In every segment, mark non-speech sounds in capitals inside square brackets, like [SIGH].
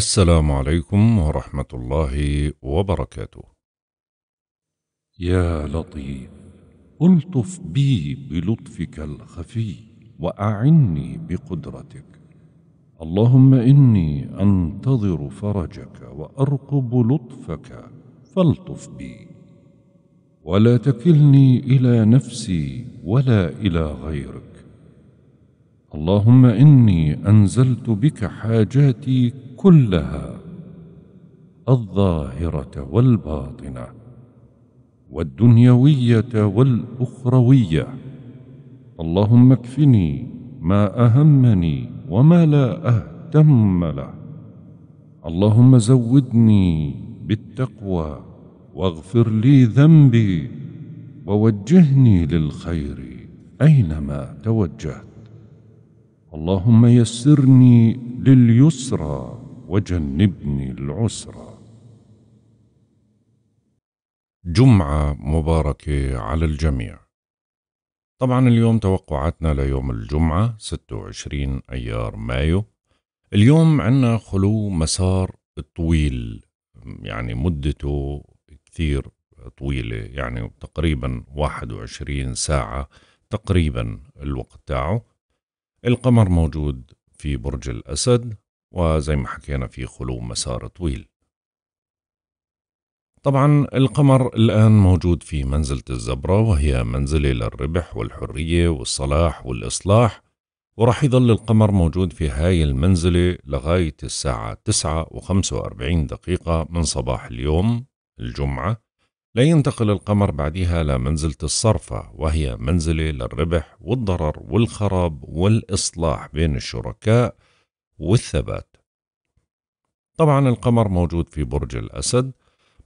السلام عليكم ورحمة الله وبركاته. يا لطيف، ألطف بي بلطفك الخفي، وأعني بقدرتك. اللهم إني أنتظر فرجك وأرقب لطفك، فالطف بي. ولا تكلني إلى نفسي ولا إلى غيرك. اللهم اني انزلت بك حاجاتي كلها الظاهره والباطنه والدنيويه والاخرويه اللهم اكفني ما اهمني وما لا اهتم له اللهم زودني بالتقوى واغفر لي ذنبي ووجهني للخير اينما توجهت اللهم يسرني لليسرى وجنبني العسرى جمعة مباركة على الجميع طبعا اليوم توقعاتنا ليوم الجمعة 26 أيار مايو اليوم عنا خلو مسار طويل يعني مدته كثير طويلة يعني تقريبا 21 ساعة تقريبا الوقت تاعه القمر موجود في برج الأسد وزي ما حكينا في خلو مسار طويل طبعا القمر الآن موجود في منزلة الزبرة وهي منزلة للربح والحرية والصلاح والإصلاح ورح يظل القمر موجود في هاي المنزلة لغاية الساعة 9 و45 دقيقة من صباح اليوم الجمعة لا ينتقل القمر بعدها لمنزلة الصرفة وهي منزلة للربح والضرر والخراب والإصلاح بين الشركاء والثبات طبعا القمر موجود في برج الأسد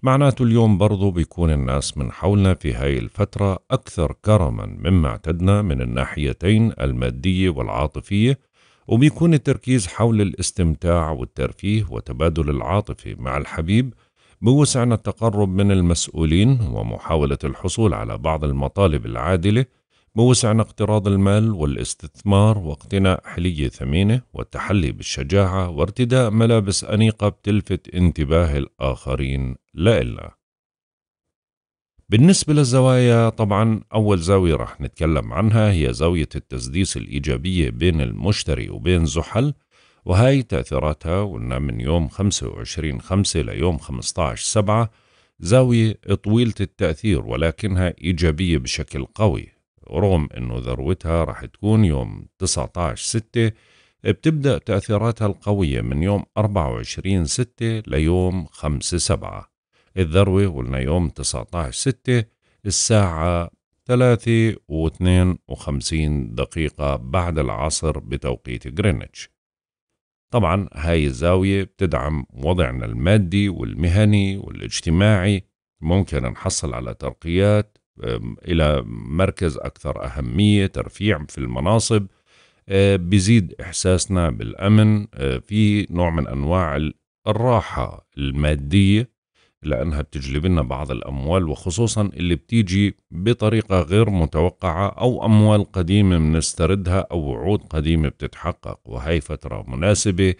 معناته اليوم برضو بيكون الناس من حولنا في هاي الفترة أكثر كرما مما اعتدنا من الناحيتين المادية والعاطفية وبيكون التركيز حول الاستمتاع والترفيه وتبادل العاطفة مع الحبيب بوسعنا التقرب من المسؤولين ومحاولة الحصول على بعض المطالب العادلة بوسعنا اقتراض المال والاستثمار واقتناء حلية ثمينة والتحلي بالشجاعة وارتداء ملابس أنيقة بتلفت انتباه الآخرين لا إلا بالنسبة للزوايا طبعا أول زاوية رح نتكلم عنها هي زاوية التسديس الإيجابية بين المشتري وبين زحل وهاي تأثيراتها قلنا من يوم 25 5 ليوم 15 7 زاوية طويلة التأثير ولكنها إيجابية بشكل قوي رغم أنه ذروتها راح تكون يوم 19 6 بتبدأ تأثيراتها القوية من يوم 24 6 ليوم 5 7 الذروة قلنا يوم 19 6 الساعة 3 و52 دقيقة بعد العصر بتوقيت غرينتش طبعا هاي الزاوية بتدعم وضعنا المادي والمهني والاجتماعي ممكن نحصل على ترقيات إلى مركز أكثر أهمية ترفيع في المناصب آه، بيزيد إحساسنا بالأمن آه، في نوع من أنواع الراحة المادية لأنها بتجلب لنا بعض الأموال وخصوصا اللي بتيجي بطريقة غير متوقعة أو أموال قديمة بنستردها أو وعود قديمة بتتحقق وهي فترة مناسبة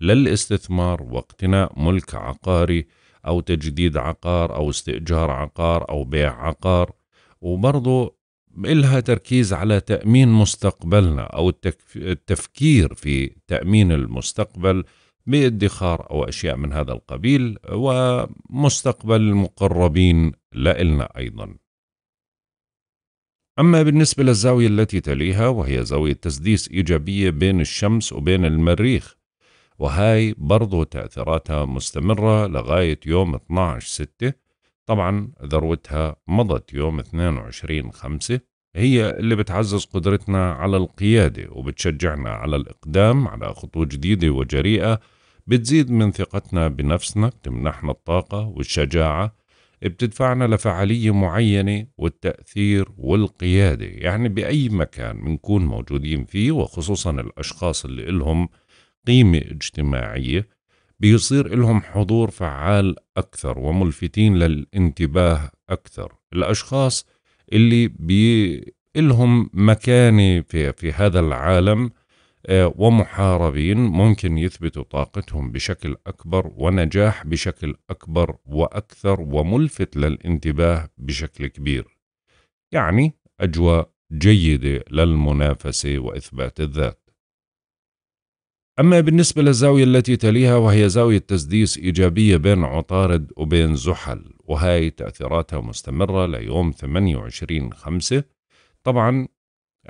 للاستثمار واقتناء ملك عقاري أو تجديد عقار أو استئجار عقار أو بيع عقار وبرضه إلها تركيز على تأمين مستقبلنا أو التفكير في تأمين المستقبل بادخار أو أشياء من هذا القبيل ومستقبل المقربين لنا أيضا أما بالنسبة للزاوية التي تليها وهي زاوية تسديس إيجابية بين الشمس وبين المريخ وهاي برضو تأثيراتها مستمرة لغاية يوم 12/6 طبعا ذروتها مضت يوم 22/5 هي اللي بتعزز قدرتنا على القيادة وبتشجعنا على الإقدام على خطوة جديدة وجريئة بتزيد من ثقتنا بنفسنا بتمنحنا الطاقة والشجاعة بتدفعنا لفعالية معينة والتأثير والقيادة يعني بأي مكان بنكون موجودين فيه وخصوصا الأشخاص اللي إلهم قيمة اجتماعية بيصير إلهم حضور فعال أكثر وملفتين للانتباه أكثر الأشخاص اللي بي إلهم مكانة في, في هذا العالم ومحاربين ممكن يثبتوا طاقتهم بشكل أكبر ونجاح بشكل أكبر وأكثر وملفت للانتباه بشكل كبير يعني أجواء جيدة للمنافسة وإثبات الذات أما بالنسبة للزاوية التي تليها وهي زاوية تسديس إيجابية بين عطارد وبين زحل وهي تأثيراتها مستمرة ليوم 28 خمسة طبعا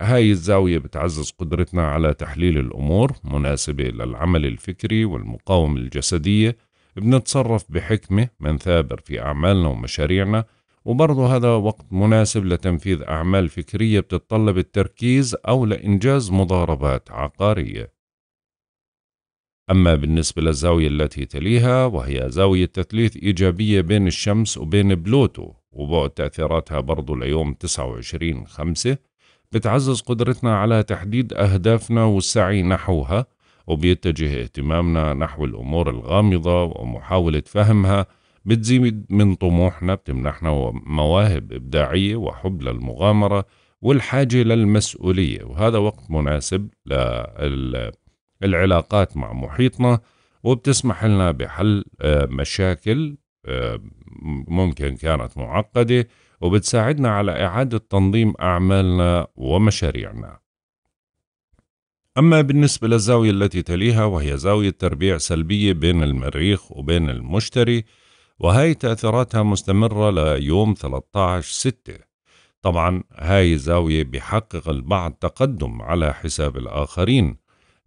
هاي الزاوية بتعزز قدرتنا على تحليل الأمور مناسبة للعمل الفكري والمقاومة الجسدية بنتصرف بحكمة من ثابر في أعمالنا ومشاريعنا وبرضه هذا وقت مناسب لتنفيذ أعمال فكرية بتتطلب التركيز أو لإنجاز مضاربات عقارية أما بالنسبة للزاوية التي تليها وهي زاوية تثليث إيجابية بين الشمس وبين بلوتو وبعد تأثيراتها برضو ليوم 29 خمسة بتعزز قدرتنا على تحديد أهدافنا والسعي نحوها وبيتجه اهتمامنا نحو الأمور الغامضة ومحاولة فهمها بتزيد من طموحنا بتمنحنا مواهب إبداعية وحب للمغامرة والحاجة للمسؤولية وهذا وقت مناسب للعلاقات مع محيطنا وبتسمح لنا بحل مشاكل آه، ممكن كانت معقدة وبتساعدنا على إعادة تنظيم أعمالنا ومشاريعنا. أما بالنسبة للزاوية التي تليها وهي زاوية تربيع سلبية بين المريخ وبين المشتري وهي تأثيراتها مستمرة ليوم 13/6 طبعا هاي الزاوية بحقق البعض تقدم على حساب الآخرين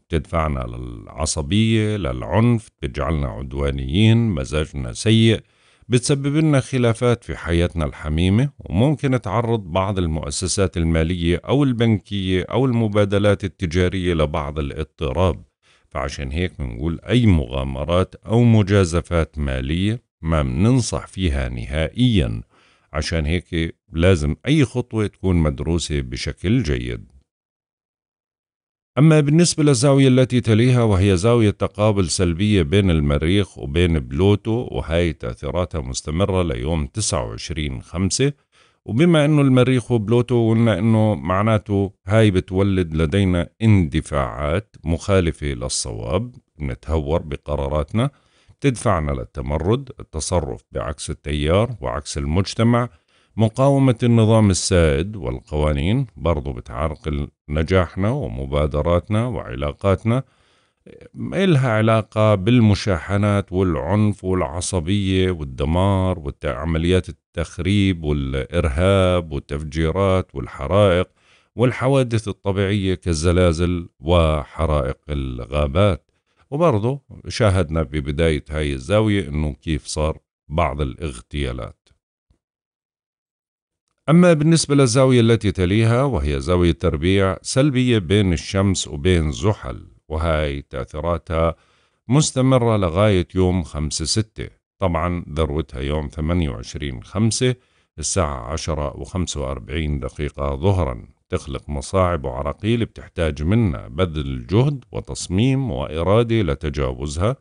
بتدفعنا للعصبية للعنف بتجعلنا عدوانيين مزاجنا سيء بتسبب لنا خلافات في حياتنا الحميمة وممكن تعرض بعض المؤسسات المالية أو البنكية أو المبادلات التجارية لبعض الاضطراب فعشان هيك بنقول أي مغامرات أو مجازفات مالية ما بننصح فيها نهائيا عشان هيك لازم أي خطوة تكون مدروسة بشكل جيد أما بالنسبة للزاوية التي تليها وهي زاوية تقابل سلبية بين المريخ وبين بلوتو وهي تأثيراتها مستمرة ليوم 29 خمسة وبما أنه المريخ وبلوتو قلنا أنه معناته هاي بتولد لدينا اندفاعات مخالفة للصواب نتهور بقراراتنا تدفعنا للتمرد التصرف بعكس التيار وعكس المجتمع مقاومة النظام السائد والقوانين برضو بتعرقل نجاحنا ومبادراتنا وعلاقاتنا إلها علاقة بالمشاحنات والعنف والعصبية والدمار وعمليات التخريب والإرهاب والتفجيرات والحرائق والحوادث الطبيعية كالزلازل وحرائق الغابات وبرضه شاهدنا ببداية هاي الزاوية أنه كيف صار بعض الاغتيالات أما بالنسبة للزاوية التي تليها وهي زاوية تربيع سلبية بين الشمس وبين زحل وهاي تأثيراتها مستمرة لغاية يوم 5 6 طبعا ذروتها يوم 28 5 الساعة 10 و45 دقيقة ظهرا تخلق مصاعب وعراقيل بتحتاج منا بذل جهد وتصميم وإرادة لتجاوزها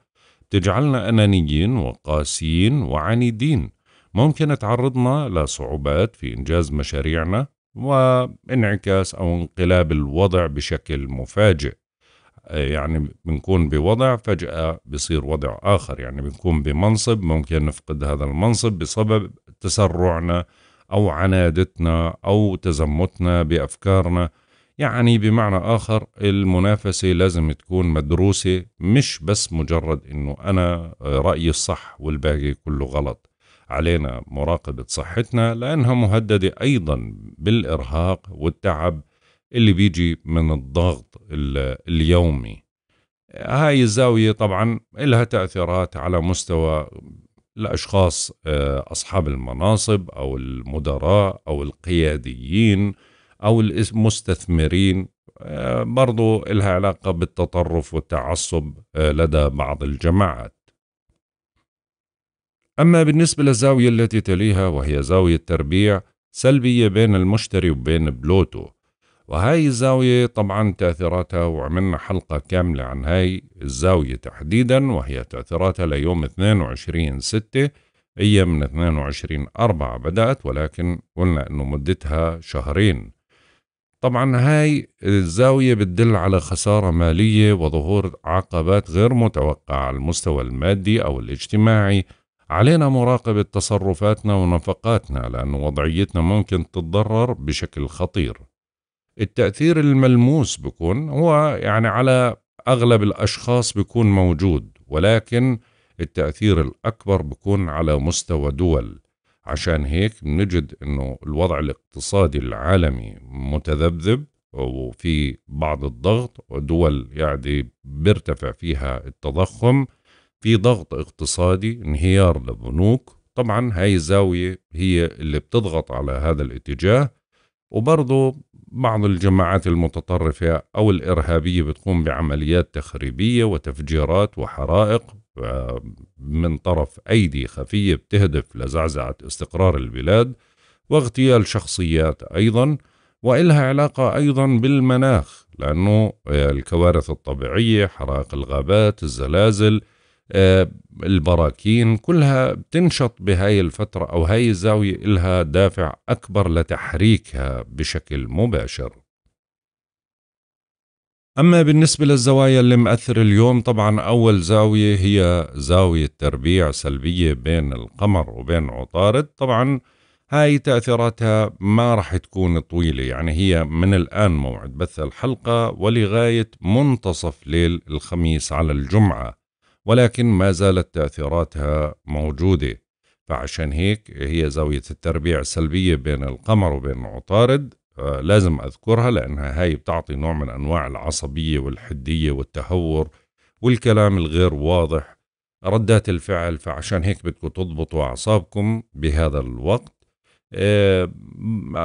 تجعلنا أنانيين وقاسيين وعنيدين ممكن تعرضنا لصعوبات في إنجاز مشاريعنا وانعكاس أو انقلاب الوضع بشكل مفاجئ آه، يعني بنكون بوضع فجأة بصير وضع آخر يعني بنكون بمنصب ممكن نفقد هذا المنصب بسبب تسرعنا أو عنادتنا أو تزمتنا بأفكارنا يعني بمعنى آخر المنافسة لازم تكون مدروسة مش بس مجرد إنه أنا آه، رأيي الصح والباقي كله غلط علينا مراقبة صحتنا لأنها مهددة أيضا بالإرهاق والتعب اللي بيجي من الضغط اليومي هاي الزاوية طبعا لها تأثيرات على مستوى الأشخاص آه، أصحاب المناصب أو المدراء أو القياديين أو المستثمرين آه، برضو لها علاقة بالتطرف والتعصب آه، لدى بعض الجماعات أما بالنسبة للزاوية التي تليها وهي زاوية تربيع سلبية بين المشتري وبين بلوتو وهاي الزاوية طبعا تأثيراتها وعملنا حلقة كاملة عن هاي الزاوية تحديدا وهي تأثيراتها ليوم 22 6 هي من 22 4 بدأت ولكن قلنا أنه مدتها شهرين طبعا هاي الزاوية بتدل على خسارة مالية وظهور عقبات غير متوقعة على المستوى المادي أو الاجتماعي علينا مراقبة تصرفاتنا ونفقاتنا لأن وضعيتنا ممكن تتضرر بشكل خطير التأثير الملموس بكون هو يعني على أغلب الأشخاص بكون موجود ولكن التأثير الأكبر بكون على مستوى دول عشان هيك بنجد أنه الوضع الاقتصادي العالمي متذبذب وفي بعض الضغط ودول يعني بيرتفع فيها التضخم في ضغط اقتصادي انهيار للبنوك طبعا هاي الزاوية هي اللي بتضغط على هذا الاتجاه وبرضه بعض الجماعات المتطرفة أو الإرهابية بتقوم بعمليات تخريبية وتفجيرات وحرائق آه، من طرف أيدي خفية بتهدف لزعزعة استقرار البلاد واغتيال شخصيات أيضا وإلها علاقة أيضا بالمناخ لأنه آه، الكوارث الطبيعية حرائق الغابات الزلازل آه، البراكين كلها بتنشط بهاي الفترة أو هاي الزاوية إلها دافع أكبر لتحريكها بشكل مباشر أما بالنسبة للزوايا اللي مأثر اليوم طبعا أول زاوية هي زاوية تربيع سلبية بين القمر وبين عطارد طبعا هاي تأثيراتها ما راح تكون طويلة يعني هي من الآن موعد بث الحلقة ولغاية منتصف ليل الخميس على الجمعة ولكن ما زالت تأثيراتها موجودة فعشان هيك هي زاوية التربيع السلبية بين القمر وبين عطارد آه، لازم أذكرها لأنها هاي بتعطي نوع من أنواع العصبية والحدية والتهور والكلام الغير واضح ردات الفعل فعشان هيك بدكم تضبطوا أعصابكم بهذا الوقت آه،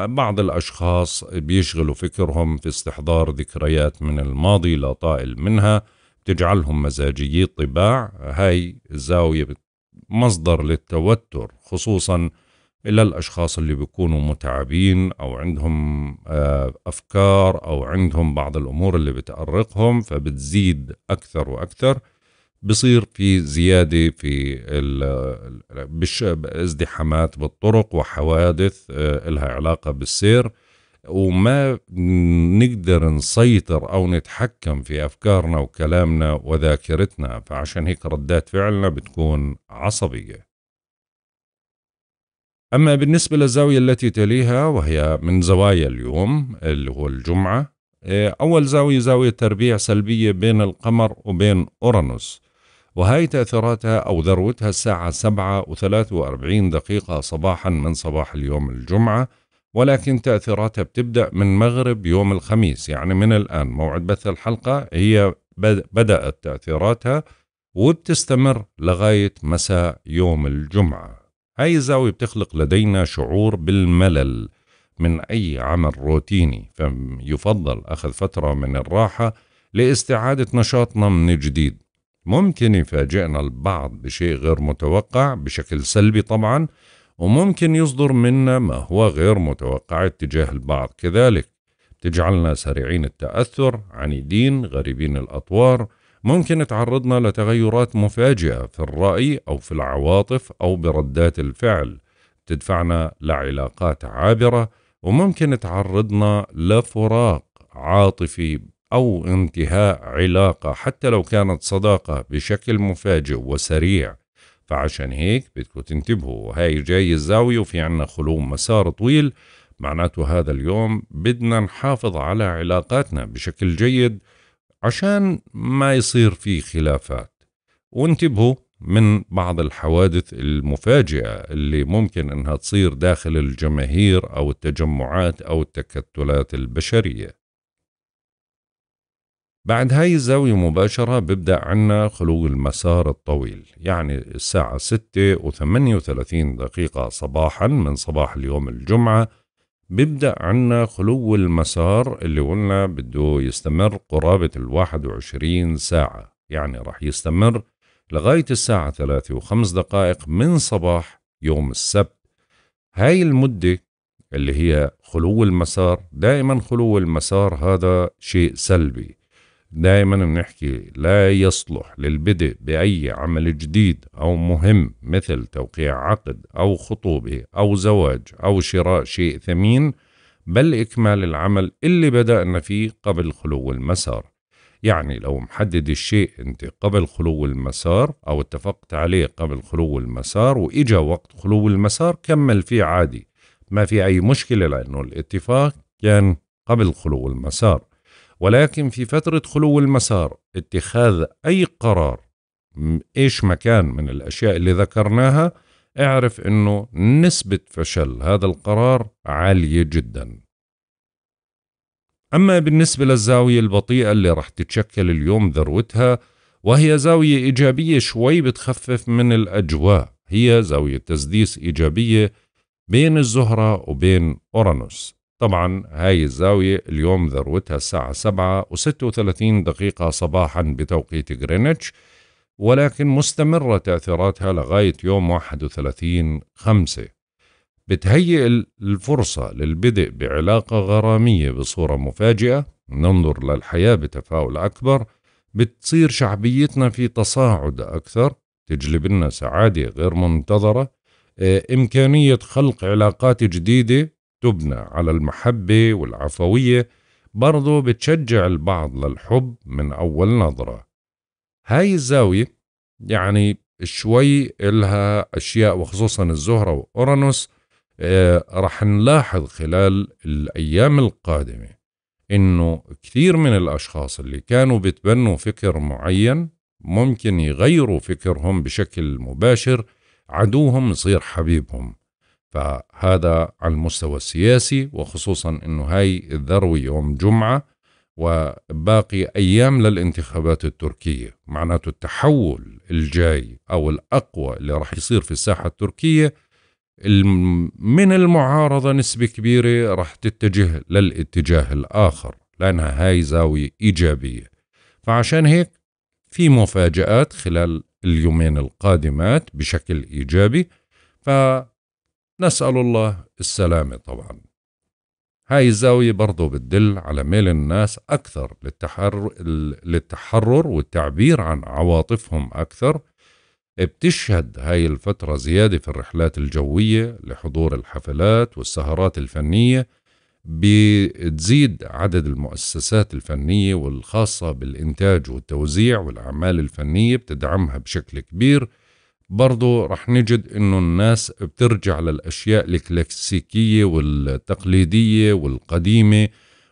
بعض الأشخاص بيشغلوا فكرهم في استحضار ذكريات من الماضي لا طائل منها بتجعلهم مزاجيي الطباع هاي الزاوية مصدر للتوتر خصوصا للأشخاص اللي بيكونوا متعبين أو عندهم آه، أفكار أو عندهم بعض الأمور اللي بتأرقهم فبتزيد أكثر وأكثر بصير في زيادة في ازدحامات بالطرق وحوادث آه، لها علاقة بالسير وما نقدر نسيطر او نتحكم في افكارنا وكلامنا وذاكرتنا فعشان هيك ردات فعلنا بتكون عصبيه أما بالنسبة للزاوية التي تليها وهي من زوايا اليوم اللي هو الجمعة آه، أول زاوية زاوية تربيع سلبية بين القمر وبين أورانوس وهي تأثيراتها أو ذروتها الساعة 7:43 دقيقة صباحا من صباح اليوم الجمعة ولكن تأثيراتها بتبدأ من مغرب يوم الخميس يعني من الآن موعد بث الحلقة هي بدأت تأثيراتها وبتستمر لغاية مساء يوم الجمعة هاي الزاوية بتخلق لدينا شعور بالملل من أي عمل روتيني فيفضل أخذ فترة من الراحة لاستعادة نشاطنا من جديد ممكن يفاجئنا البعض بشيء غير متوقع بشكل سلبي طبعا وممكن يصدر منا ما هو غير متوقع اتجاه البعض كذلك تجعلنا سريعين التأثر عنيدين غريبين الأطوار ممكن تعرضنا لتغيرات مفاجئة في الرأي أو في العواطف أو بردات الفعل تدفعنا لعلاقات عابرة وممكن تعرضنا لفراق عاطفي أو انتهاء علاقة حتى لو كانت صداقة بشكل مفاجئ وسريع فعشان هيك بدكم تنتبهوا هاي جاي الزاوية وفي عنا خلو مسار طويل معناته هذا اليوم بدنا نحافظ على علاقاتنا بشكل جيد عشان ما يصير في خلافات وانتبهوا من بعض الحوادث المفاجئة اللي ممكن انها تصير داخل الجماهير او التجمعات او التكتلات البشرية بعد هاي الزاوية مباشرة ببدأ عنا خلو المسار الطويل يعني الساعة 6 و 38 دقيقة صباحا من صباح اليوم الجمعة ببدأ عنا خلو المسار اللي قلنا بده يستمر قرابة الواحد وعشرين ساعة يعني رح يستمر لغاية الساعة ثلاثة وخمس دقائق من صباح يوم السبت هاي المدة اللي هي خلو المسار دائما خلو المسار هذا شيء سلبي دائما بنحكي لا يصلح للبدء بأي عمل جديد أو مهم مثل توقيع عقد أو خطوبة أو زواج أو شراء شيء ثمين بل إكمال العمل اللي بدأنا فيه قبل خلو المسار يعني لو محدد الشيء أنت قبل خلو المسار أو اتفقت عليه قبل خلو المسار وإجا وقت خلو المسار كمل فيه عادي ما في أي مشكلة لأنه الاتفاق كان قبل خلو المسار ولكن في فترة خلو المسار اتخاذ أي قرار إيش مكان من الأشياء اللي ذكرناها اعرف أنه نسبة فشل هذا القرار عالية جدا أما بالنسبة للزاوية البطيئة اللي رح تتشكل اليوم ذروتها وهي زاوية إيجابية شوي بتخفف من الأجواء هي زاوية تسديس إيجابية بين الزهرة وبين أورانوس طبعا هاي الزاوية اليوم ذروتها الساعة سبعة وستة وثلاثين دقيقة صباحا بتوقيت غرينتش ولكن مستمرة تأثيراتها لغاية يوم واحد وثلاثين خمسة بتهيئ الفرصة للبدء بعلاقة غرامية بصورة مفاجئة ننظر للحياة بتفاؤل أكبر بتصير شعبيتنا في تصاعد أكثر تجلب لنا سعادة غير منتظرة إمكانية خلق علاقات جديدة تبنى على المحبة والعفوية برضو بتشجع البعض للحب من أول نظرة هاي الزاوية يعني شوي إلها أشياء وخصوصا الزهرة وأورانوس آه رح نلاحظ خلال الأيام القادمة إنه كثير من الأشخاص اللي كانوا بتبنوا فكر معين ممكن يغيروا فكرهم بشكل مباشر عدوهم يصير حبيبهم فهذا على المستوى السياسي وخصوصا انه هاي الذروه يوم جمعه وباقي ايام للانتخابات التركيه معناته التحول الجاي او الاقوى اللي راح يصير في الساحه التركيه من المعارضه نسبه كبيره راح تتجه للاتجاه الاخر لانها هاي زاويه ايجابيه فعشان هيك في مفاجات خلال اليومين القادمات بشكل ايجابي ف نسأل الله السلامة طبعا هاي الزاوية برضو بتدل على ميل الناس أكثر للتحرر, للتحرر والتعبير عن عواطفهم أكثر بتشهد هاي الفترة زيادة في الرحلات الجوية لحضور الحفلات والسهرات الفنية بتزيد عدد المؤسسات الفنية والخاصة بالإنتاج والتوزيع والأعمال الفنية بتدعمها بشكل كبير برضو رح نجد انه الناس بترجع للاشياء الكلاسيكيه والتقليديه والقديمه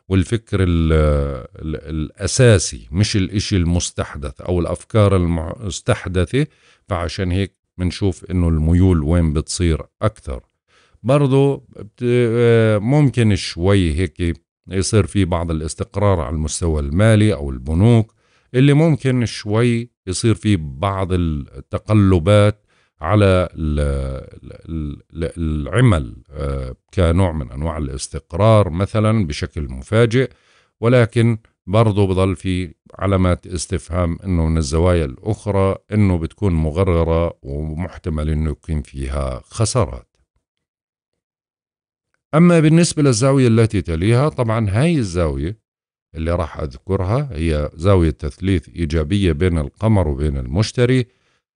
والفكر الاساسي مش الاشي المستحدث او الافكار المستحدثه فعشان هيك بنشوف انه الميول وين بتصير اكثر برضو ممكن شوي هيك يصير في بعض الاستقرار على المستوى المالي او البنوك اللي ممكن شوي يصير في بعض التقلبات على العمل آه، كنوع من انواع الاستقرار مثلا بشكل مفاجئ ولكن برضه بضل في علامات استفهام انه من الزوايا الاخرى انه بتكون مغرغره ومحتمل انه يكون فيها خسارات. اما بالنسبه للزاويه التي تليها طبعا هاي الزاويه اللي راح أذكرها هي زاوية تثليث إيجابية بين القمر وبين المشتري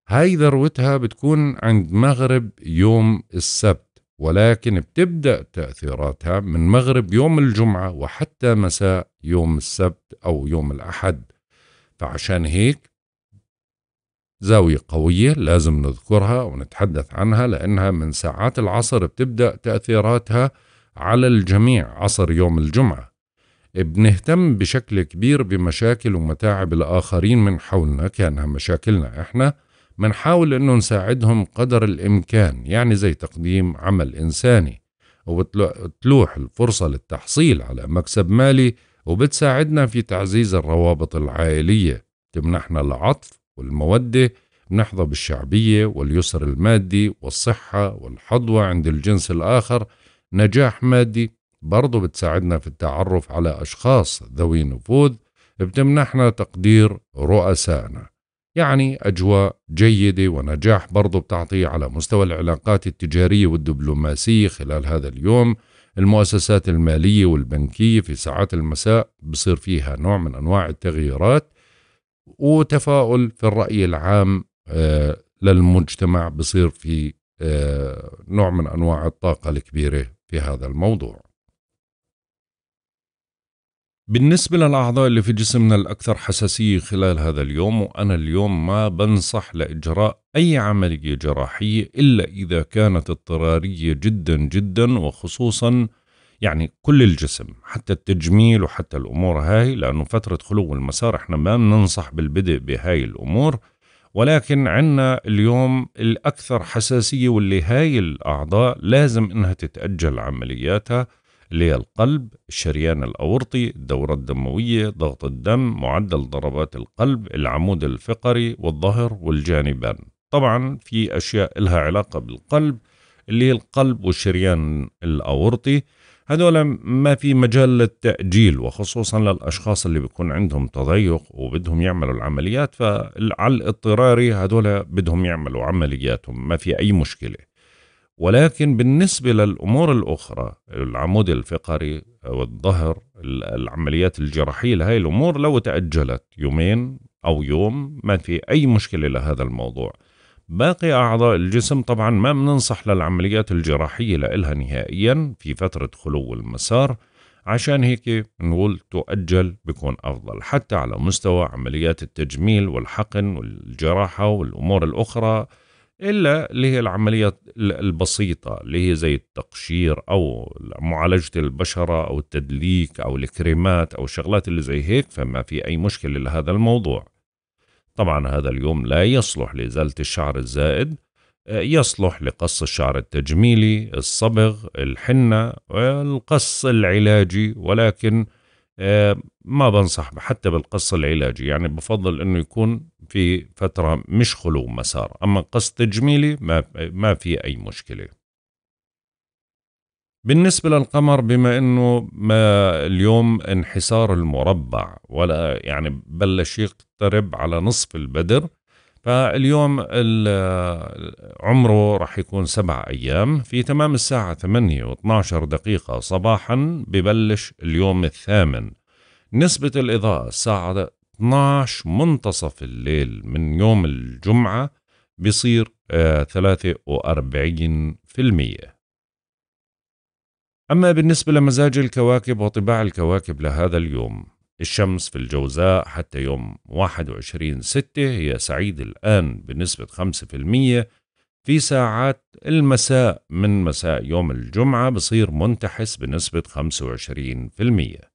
هاي ذروتها بتكون عند مغرب يوم السبت ولكن بتبدأ تأثيراتها من مغرب يوم الجمعة وحتى مساء يوم السبت أو يوم الأحد فعشان هيك زاوية قوية لازم نذكرها ونتحدث عنها لأنها من ساعات العصر بتبدأ تأثيراتها على الجميع عصر يوم الجمعة بنهتم بشكل كبير بمشاكل ومتاعب الآخرين من حولنا كانها مشاكلنا إحنا منحاول إنه نساعدهم قدر الإمكان يعني زي تقديم عمل إنساني وبتلوح الفرصة للتحصيل على مكسب مالي وبتساعدنا في تعزيز الروابط العائلية تمنحنا العطف والمودة نحظى بالشعبية واليسر المادي والصحة والحظوة عند الجنس الآخر نجاح مادي برضو بتساعدنا في التعرف على أشخاص ذوي نفوذ بتمنحنا تقدير رؤسائنا يعني أجواء جيدة ونجاح برضو بتعطي على مستوى العلاقات التجارية والدبلوماسية خلال هذا اليوم المؤسسات المالية والبنكية في ساعات المساء بصير فيها نوع من أنواع التغييرات وتفاؤل في الرأي العام آه، للمجتمع بصير في آه، نوع من أنواع الطاقة الكبيرة في هذا الموضوع بالنسبة للأعضاء اللي في جسمنا الأكثر حساسية خلال هذا اليوم وأنا اليوم ما بنصح لإجراء أي عملية جراحية إلا إذا كانت اضطرارية جدا جدا وخصوصا يعني كل الجسم حتى التجميل وحتى الأمور هاي لأنه فترة خلو المسار احنا ما بننصح بالبدء بهاي الأمور ولكن عنا اليوم الأكثر حساسية واللي هاي الأعضاء لازم إنها تتأجل عملياتها للقلب الشريان الأورطي الدورة الدموية ضغط الدم معدل ضربات القلب العمود الفقري والظهر والجانبان طبعا في أشياء لها علاقة بالقلب اللي هي القلب والشريان الأورطي هذول ما في مجال للتأجيل وخصوصا للأشخاص اللي بيكون عندهم تضيق وبدهم يعملوا العمليات فعلى الاضطراري هذول بدهم يعملوا عملياتهم ما في أي مشكلة ولكن بالنسبة للأمور الأخرى العمود الفقري والظهر العمليات الجراحية لهي الأمور لو تأجلت يومين أو يوم ما في أي مشكلة لهذا الموضوع باقي أعضاء الجسم طبعا ما بننصح للعمليات الجراحية لإلها نهائيا في فترة خلو المسار عشان هيك نقول تؤجل بيكون أفضل حتى على مستوى عمليات التجميل والحقن والجراحة والأمور الأخرى الا اللي هي العمليه البسيطه اللي هي زي التقشير او معالجه البشره او التدليك او الكريمات او الشغلات اللي زي هيك فما في اي مشكله لهذا الموضوع طبعا هذا اليوم لا يصلح لازاله الشعر الزائد يصلح لقص الشعر التجميلي الصبغ الحنه القص العلاجي ولكن آه، ما بنصح حتى بالقص العلاجي يعني بفضل انه يكون في فترة مش خلو مسار أما قصد تجميلي ما, ما في أي مشكلة بالنسبة للقمر بما أنه ما اليوم انحسار المربع ولا يعني بلش يقترب على نصف البدر فاليوم عمره رح يكون سبع أيام في تمام الساعة 8 و12 دقيقة صباحا ببلش اليوم الثامن نسبة الإضاءة الساعة 12 منتصف الليل من يوم الجمعة بصير 43% آه، أما بالنسبة لمزاج الكواكب وطباع الكواكب لهذا اليوم الشمس في الجوزاء حتى يوم 21 ستة هي سعيد الآن بنسبة 5% في ساعات المساء من مساء يوم الجمعة بصير منتحس بنسبة 25%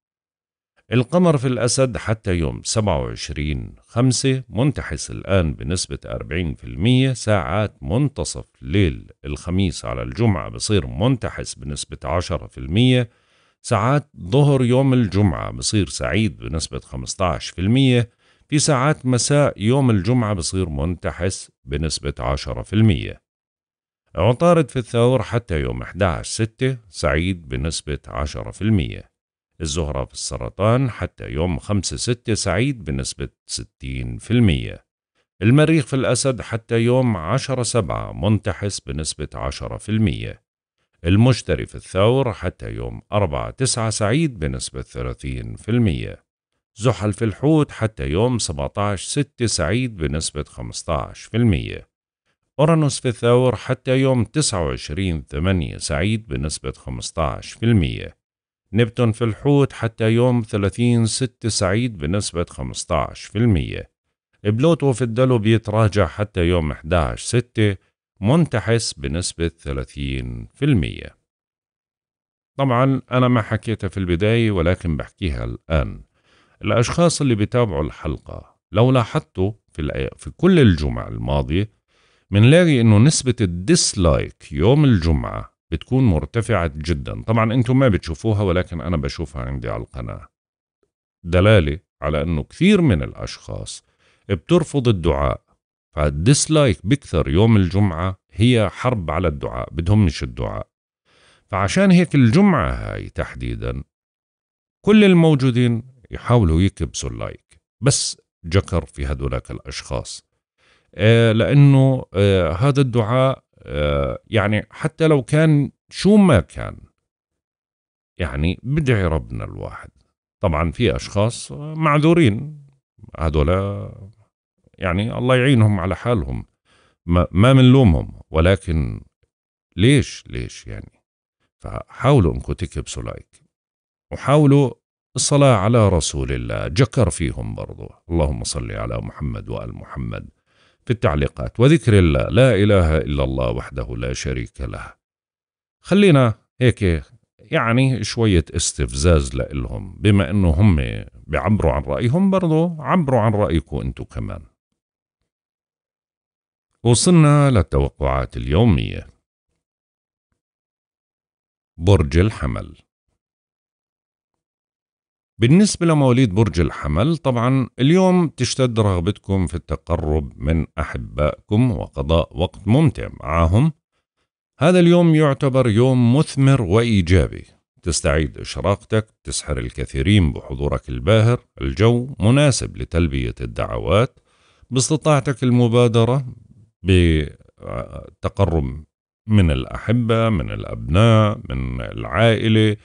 القمر في الأسد حتى يوم 27 خمسة منتحس الآن بنسبة 40% ساعات منتصف ليل الخميس على الجمعة بصير منتحس بنسبة 10% ساعات ظهر يوم الجمعة بصير سعيد بنسبة 15% في ساعات مساء يوم الجمعة بصير منتحس بنسبة 10% عطارد في الثور حتى يوم 11 6 سعيد بنسبة الزهرة في السرطان حتى يوم 5-6 سعيد بنسبة 60%. المريخ في الأسد حتى يوم 10-7 منتحس بنسبة 10%. المشتري في الثور حتى يوم 4-9 سعيد بنسبة 30%. زحل في الحوت حتى يوم 17-6 سعيد بنسبة 15%. أورانوس في الثور حتى يوم 29 8 سعيد بنسبة المية نبتون في الحوت حتى يوم 30 6 سعيد بنسبة 15% بلوتو في الدلو بيتراجع حتى يوم 11 6 منتحس بنسبة 30% طبعا أنا ما حكيتها في البداية ولكن بحكيها الآن الأشخاص اللي بيتابعوا الحلقة لو لاحظتوا في, في كل الجمعة الماضية منلاقي إنه نسبة الديسلايك يوم الجمعة بتكون مرتفعة جدا طبعا انتم ما بتشوفوها ولكن انا بشوفها عندي على القناة دلالة على انه كثير من الاشخاص بترفض الدعاء فالديسلايك بيكثر يوم الجمعة هي حرب على الدعاء بدهمش الدعاء فعشان هيك الجمعة هاي تحديدا كل الموجودين يحاولوا يكبسوا اللايك بس جكر في هدولك الأشخاص آه، لأنه آه، هذا الدعاء آه، يعني حتى لو كان شو ما كان يعني بدعي ربنا الواحد طبعا في اشخاص معذورين هذول يعني الله يعينهم على حالهم ما بنلومهم ولكن ليش ليش يعني فحاولوا انكم تكبسوا لايك وحاولوا الصلاة على رسول الله جكر فيهم برضو اللهم صل على محمد وآل محمد في التعليقات وذكر الله لا إله إلا الله وحده لا شريك له خلينا هيك يعني شوية استفزاز لإلهم بما إنه هم بيعبروا عن رأيهم برضو عبروا عن رأيكم أنتم كمان وصلنا للتوقعات اليومية برج الحمل بالنسبة لمواليد برج الحمل طبعا اليوم تشتد رغبتكم في التقرب من أحبائكم وقضاء وقت ممتع معهم هذا اليوم يعتبر يوم مثمر وإيجابي تستعيد إشراقتك تسحر الكثيرين بحضورك الباهر الجو مناسب لتلبية الدعوات باستطاعتك المبادرة بتقرب من الأحبة من الأبناء من العائلة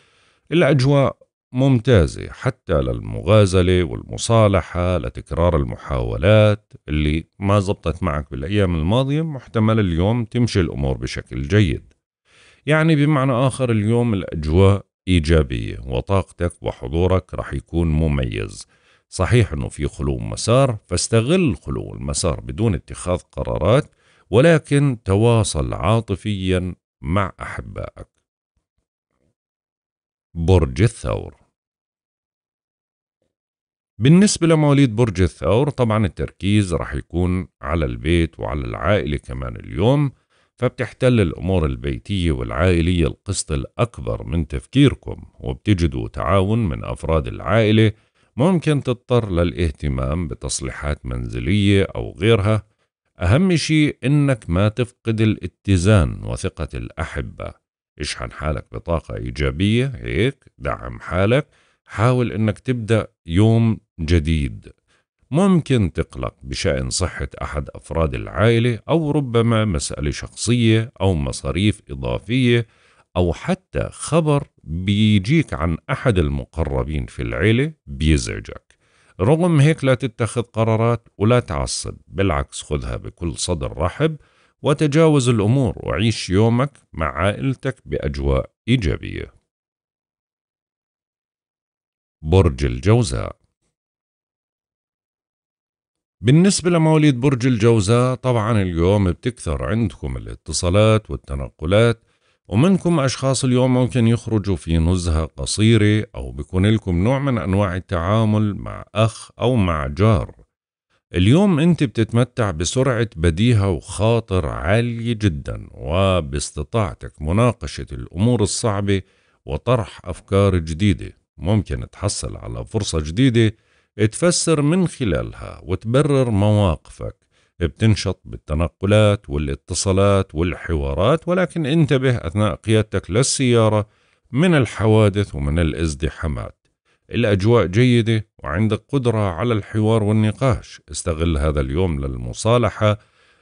الأجواء ممتازة حتى للمغازلة والمصالحة لتكرار المحاولات اللي ما زبطت معك بالأيام الماضية محتمل اليوم تمشي الأمور بشكل جيد يعني بمعنى آخر اليوم الأجواء إيجابية وطاقتك وحضورك رح يكون مميز صحيح أنه في خلو مسار فاستغل خلو المسار بدون اتخاذ قرارات ولكن تواصل عاطفيا مع أحبائك برج الثور بالنسبة لمواليد برج الثور طبعا التركيز رح يكون على البيت وعلى العائلة كمان اليوم فبتحتل الأمور البيتية والعائلية القسط الأكبر من تفكيركم وبتجدوا تعاون من أفراد العائلة ممكن تضطر للاهتمام بتصليحات منزلية أو غيرها أهم شيء إنك ما تفقد الاتزان وثقة الأحبة اشحن حالك بطاقة إيجابية هيك دعم حالك حاول إنك تبدأ يوم جديد ممكن تقلق بشأن صحة أحد أفراد العائلة أو ربما مسألة شخصية أو مصاريف إضافية أو حتى خبر بيجيك عن أحد المقربين في العيلة بيزعجك رغم هيك لا تتخذ قرارات ولا تعصب بالعكس خذها بكل صدر رحب وتجاوز الأمور وعيش يومك مع عائلتك بأجواء إيجابية برج الجوزاء بالنسبة لمواليد برج الجوزاء طبعا اليوم بتكثر عندكم الاتصالات والتنقلات ومنكم أشخاص اليوم ممكن يخرجوا في نزهة قصيرة أو بيكون لكم نوع من أنواع التعامل مع أخ أو مع جار اليوم أنت بتتمتع بسرعة بديهة وخاطر عالية جدا وباستطاعتك مناقشة الأمور الصعبة وطرح أفكار جديدة ممكن تحصل على فرصة جديدة تفسر من خلالها وتبرر مواقفك بتنشط بالتنقلات والاتصالات والحوارات ولكن انتبه أثناء قيادتك للسيارة من الحوادث ومن الازدحامات الأجواء جيدة وعندك قدرة على الحوار والنقاش استغل هذا اليوم للمصالحة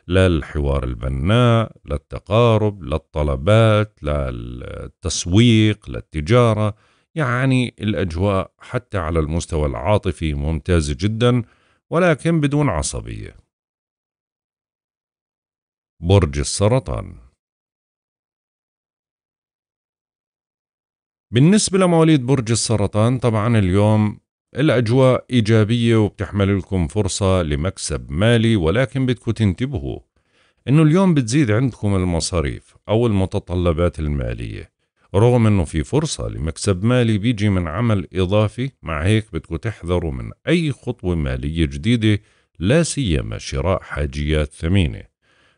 للحوار البناء للتقارب للطلبات للتسويق للتجارة يعني الأجواء حتى على المستوى العاطفي ممتازة جدا ولكن بدون عصبية برج السرطان بالنسبة لمواليد برج السرطان طبعا اليوم الأجواء إيجابية وبتحمل لكم فرصة لمكسب مالي ولكن بدكم تنتبهوا إنه اليوم بتزيد عندكم المصاريف أو المتطلبات المالية رغم انه في فرصة لمكسب مالي بيجي من عمل اضافي مع هيك بدكم تحذروا من اي خطوة مالية جديدة لا سيما شراء حاجيات ثمينة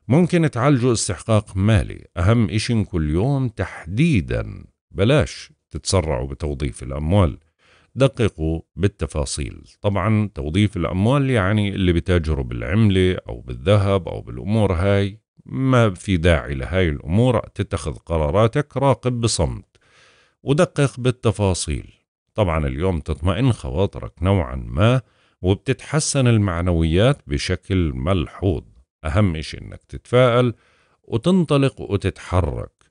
ممكن تعالجوا استحقاق مالي اهم اشي كل يوم تحديدا بلاش تتسرعوا بتوظيف الاموال دققوا بالتفاصيل طبعا توظيف الأموال يعني اللي بتاجروا بالعملة أو بالذهب أو بالأمور هاي ما في داعي لهاي الأمور تتخذ قراراتك راقب بصمت ودقق بالتفاصيل طبعا اليوم تطمئن خواطرك نوعا ما وبتتحسن المعنويات بشكل ملحوظ أهم إشي إنك تتفائل وتنطلق وتتحرك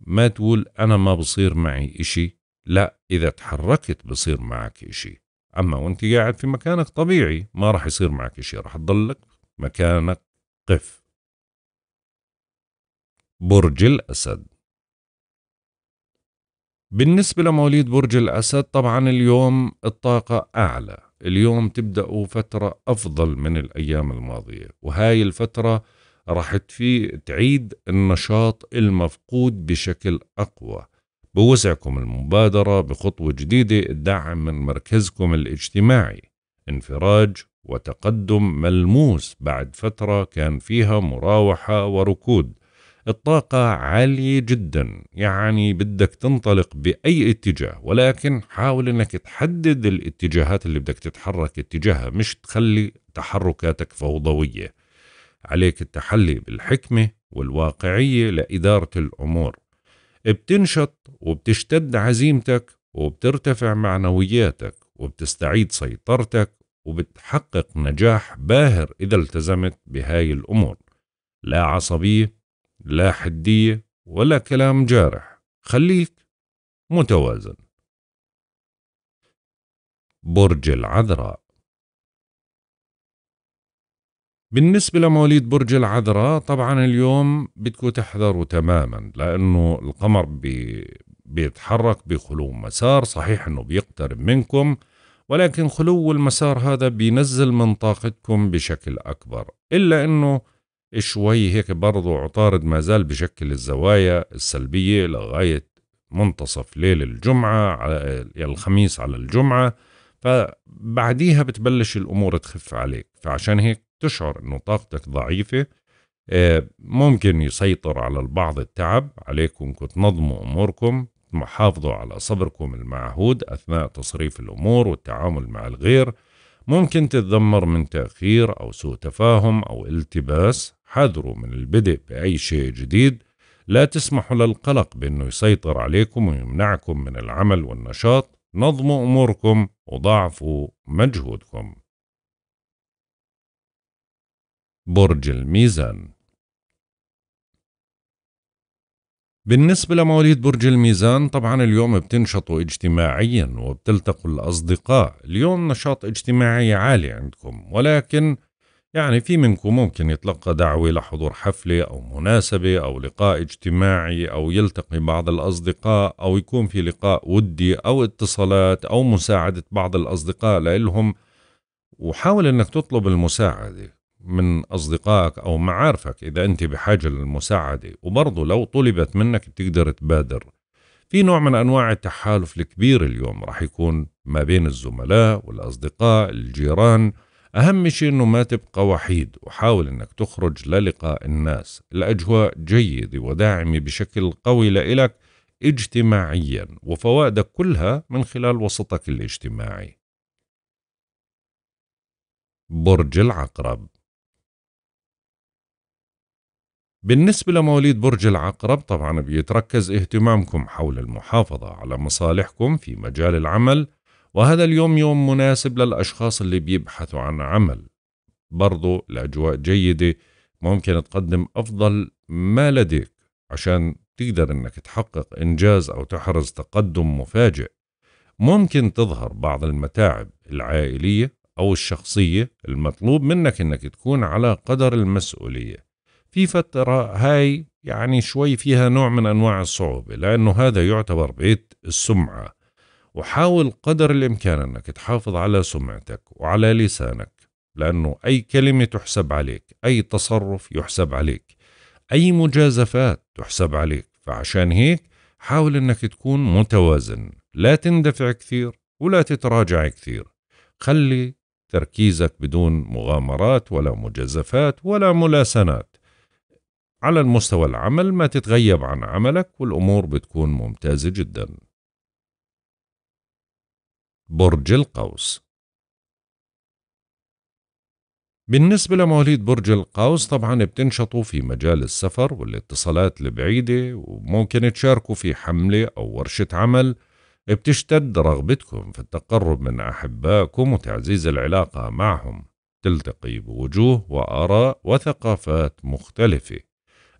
ما تقول أنا ما بصير معي إشي لا إذا تحركت بصير معك إشي أما وأنت قاعد في مكانك طبيعي ما راح يصير معك إشي راح تضلك مكانك قف برج الأسد بالنسبة لمواليد برج الأسد طبعا اليوم الطاقة أعلى اليوم تبدأوا فترة أفضل من الأيام الماضية وهاي الفترة راح تعيد النشاط المفقود بشكل أقوى بوسعكم المبادرة بخطوة جديدة الدعم من مركزكم الاجتماعي انفراج وتقدم ملموس بعد فترة كان فيها مراوحة وركود الطاقة عالية جدا يعني بدك تنطلق بأي اتجاه ولكن حاول أنك تحدد الاتجاهات اللي بدك تتحرك اتجاهها مش تخلي تحركاتك فوضوية عليك التحلي بالحكمة والواقعية لإدارة الأمور بتنشط وبتشتد عزيمتك وبترتفع معنوياتك وبتستعيد سيطرتك وبتحقق نجاح باهر إذا التزمت بهاي الأمور لا عصبية لا حدية ولا كلام جارح خليك متوازن برج العذراء بالنسبة لمواليد برج العذراء طبعا اليوم بدكم تحذروا تماما لأنه القمر بي بيتحرك بخلو مسار صحيح أنه بيقترب منكم ولكن خلو المسار هذا بينزل من طاقتكم بشكل أكبر إلا أنه شوي هيك برضو عطارد ما زال بشكل الزوايا السلبية لغاية منتصف ليل الجمعة على الخميس على الجمعة فبعديها بتبلش الأمور تخف عليك فعشان هيك تشعر أنه طاقتك ضعيفة آه، ممكن يسيطر على البعض التعب عليكم تنظموا أموركم محافظوا على صبركم المعهود أثناء تصريف الأمور والتعامل مع الغير ممكن تتذمر من تأخير أو سوء تفاهم أو التباس حذروا من البدء بأي شيء جديد لا تسمحوا للقلق بأنه يسيطر عليكم ويمنعكم من العمل والنشاط نظموا أموركم وضاعفوا مجهودكم برج الميزان بالنسبة لمواليد برج الميزان طبعا اليوم بتنشطوا اجتماعيا وبتلتقوا الأصدقاء اليوم نشاط اجتماعي عالي عندكم ولكن يعني في منكم ممكن يتلقى دعوة لحضور حفلة أو مناسبة أو لقاء اجتماعي أو يلتقي بعض الأصدقاء أو يكون في لقاء ودي أو اتصالات أو مساعدة بعض الأصدقاء لإلهم وحاول أنك تطلب المساعدة من أصدقائك أو معارفك إذا أنت بحاجة للمساعدة وبرضه لو طلبت منك بتقدر تبادر في نوع من أنواع التحالف الكبير اليوم راح يكون ما بين الزملاء والأصدقاء الجيران أهم شيء أنه ما تبقى وحيد وحاول أنك تخرج للقاء الناس الأجواء جيدة وداعمة بشكل قوي لإلك اجتماعيا وفوائدك كلها من خلال وسطك الاجتماعي برج العقرب بالنسبة لمواليد برج العقرب طبعا بيتركز اهتمامكم حول المحافظة على مصالحكم في مجال العمل وهذا اليوم يوم مناسب للأشخاص اللي بيبحثوا عن عمل برضو الأجواء جيدة ممكن تقدم أفضل ما لديك عشان تقدر أنك تحقق إنجاز أو تحرز تقدم مفاجئ ممكن تظهر بعض المتاعب العائلية أو الشخصية المطلوب منك أنك تكون على قدر المسؤولية في فترة هاي يعني شوي فيها نوع من أنواع الصعوبة لأنه هذا يعتبر بيت السمعة وحاول قدر الإمكان أنك تحافظ على سمعتك وعلى لسانك لأنه أي كلمة تحسب عليك أي تصرف يحسب عليك أي مجازفات تحسب عليك فعشان هيك حاول أنك تكون متوازن لا تندفع كثير ولا تتراجع كثير خلي تركيزك بدون مغامرات ولا مجازفات ولا ملاسنات على المستوى العمل ما تتغيب عن عملك والأمور بتكون ممتازة جداً برج القوس بالنسبة لمواليد برج القوس طبعا بتنشطوا في مجال السفر والاتصالات البعيدة وممكن تشاركوا في حملة أو ورشة عمل بتشتد رغبتكم في التقرب من أحبائكم وتعزيز العلاقة معهم تلتقي بوجوه وآراء وثقافات مختلفة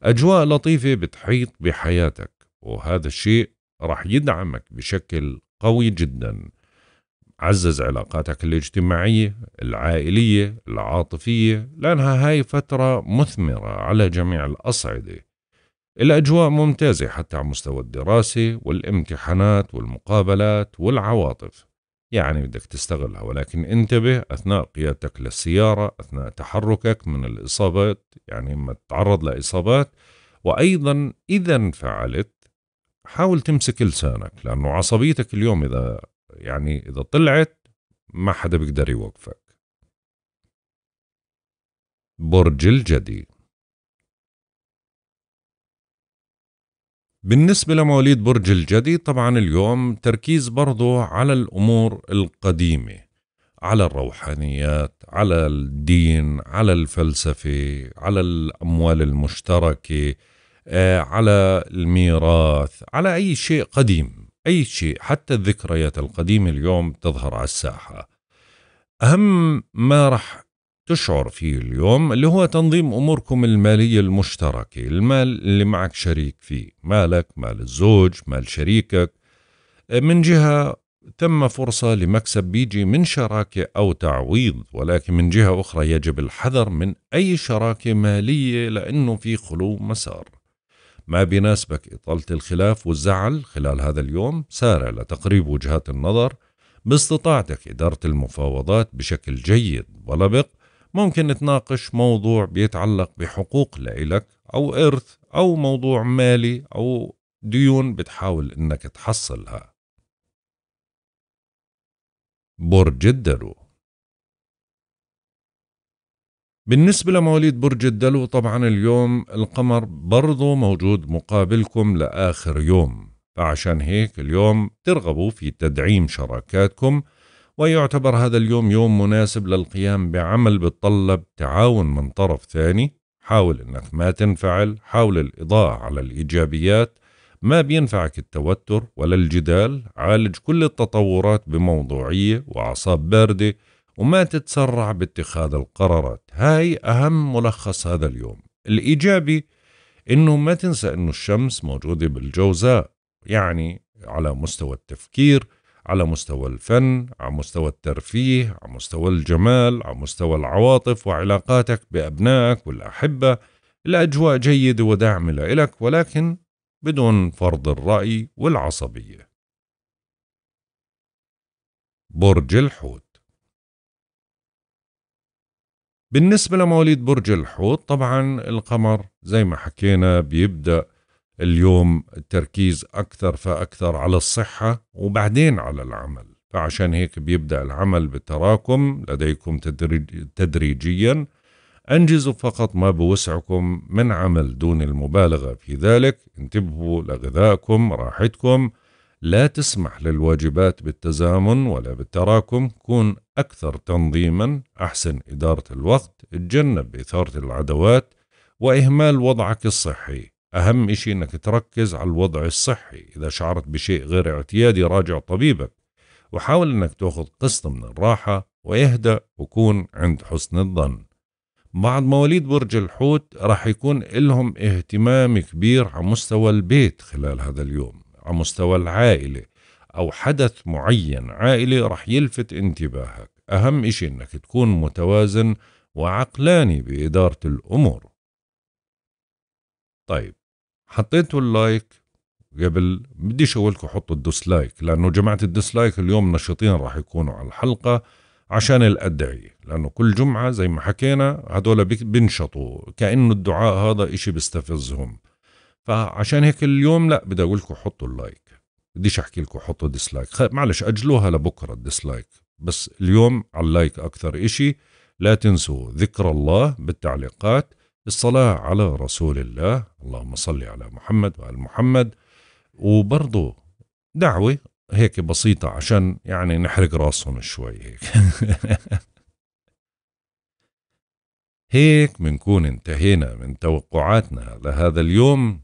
أجواء لطيفة بتحيط بحياتك وهذا الشيء رح يدعمك بشكل قوي جداً عزز علاقاتك الاجتماعية العائلية العاطفية لأنها هاي فترة مثمرة على جميع الأصعدة الأجواء ممتازة حتى على مستوى الدراسة والامتحانات والمقابلات والعواطف يعني بدك تستغلها ولكن انتبه أثناء قيادتك للسيارة أثناء تحركك من الإصابات يعني ما تتعرض لإصابات وأيضا إذا انفعلت حاول تمسك لسانك لأنه عصبيتك اليوم إذا يعني اذا طلعت ما حدا بيقدر يوقفك برج الجدي بالنسبة لمواليد برج الجدي طبعا اليوم تركيز برضو على الأمور القديمة على الروحانيات على الدين على الفلسفة على الأموال المشتركة آه، على الميراث على أي شيء قديم أي شيء حتى الذكريات القديمة اليوم تظهر على الساحة أهم ما رح تشعر فيه اليوم اللي هو تنظيم أموركم المالية المشتركة المال اللي معك شريك فيه مالك مال الزوج مال شريكك من جهة تم فرصة لمكسب بيجي من شراكة أو تعويض ولكن من جهة أخرى يجب الحذر من أي شراكة مالية لأنه في خلو مسار ما بيناسبك إطالة الخلاف والزعل خلال هذا اليوم سارع لتقريب وجهات النظر باستطاعتك إدارة المفاوضات بشكل جيد ولبق ممكن تناقش موضوع بيتعلق بحقوق لإلك أو إرث أو موضوع مالي أو ديون بتحاول إنك تحصلها برج الدرو بالنسبة لمواليد برج الدلو طبعا اليوم القمر برضه موجود مقابلكم لآخر يوم فعشان هيك اليوم ترغبوا في تدعيم شراكاتكم ويعتبر هذا اليوم يوم مناسب للقيام بعمل بتطلب تعاون من طرف ثاني حاول انك ما تنفعل حاول الاضاءة على الايجابيات ما بينفعك التوتر ولا الجدال عالج كل التطورات بموضوعية واعصاب باردة وما تتسرع باتخاذ القرارات هاي أهم ملخص هذا اليوم الإيجابي إنه ما تنسى إنه الشمس موجودة بالجوزاء يعني على مستوى التفكير على مستوى الفن على مستوى الترفيه على مستوى الجمال على مستوى العواطف وعلاقاتك بأبنائك والأحبة الأجواء جيدة وداعمة لإلك ولكن بدون فرض الرأي والعصبية برج الحوت بالنسبة لمواليد برج الحوت طبعا القمر زي ما حكينا بيبدأ اليوم التركيز أكثر فأكثر على الصحة وبعدين على العمل فعشان هيك بيبدأ العمل بالتراكم لديكم تدريجيا أنجزوا فقط ما بوسعكم من عمل دون المبالغة في ذلك انتبهوا لغذائكم راحتكم لا تسمح للواجبات بالتزامن ولا بالتراكم كون أكثر تنظيما أحسن إدارة الوقت اتجنب إثارة العدوات وإهمال وضعك الصحي أهم إشي أنك تركز على الوضع الصحي إذا شعرت بشيء غير اعتيادي راجع طبيبك وحاول أنك تأخذ قسط من الراحة ويهدأ وكون عند حسن الظن بعض مواليد برج الحوت راح يكون لهم اهتمام كبير على مستوى البيت خلال هذا اليوم على مستوى العائلة أو حدث معين عائلي رح يلفت انتباهك أهم إشي إنك تكون متوازن وعقلاني بإدارة الأمور طيب حطيتوا اللايك قبل بديش اقول لكم حطوا الدسلايك لانه جماعه الدسلايك اليوم نشيطين رح يكونوا على الحلقه عشان الادعيه لانه كل جمعه زي ما حكينا هدول بنشطوا كانه الدعاء هذا إشي بيستفزهم فعشان هيك اليوم لا بدي اقول لكم حطوا اللايك بديش احكي لكم حطوا ديسلايك معلش اجلوها لبكره الديسلايك بس اليوم على اللايك اكثر اشي لا تنسوا ذكر الله بالتعليقات الصلاة على رسول الله اللهم صل على محمد وعلى محمد وبرضه دعوة هيك بسيطة عشان يعني نحرق راسهم شوي هيك [LAUGHS] هيك منكون انتهينا من توقعاتنا لهذا اليوم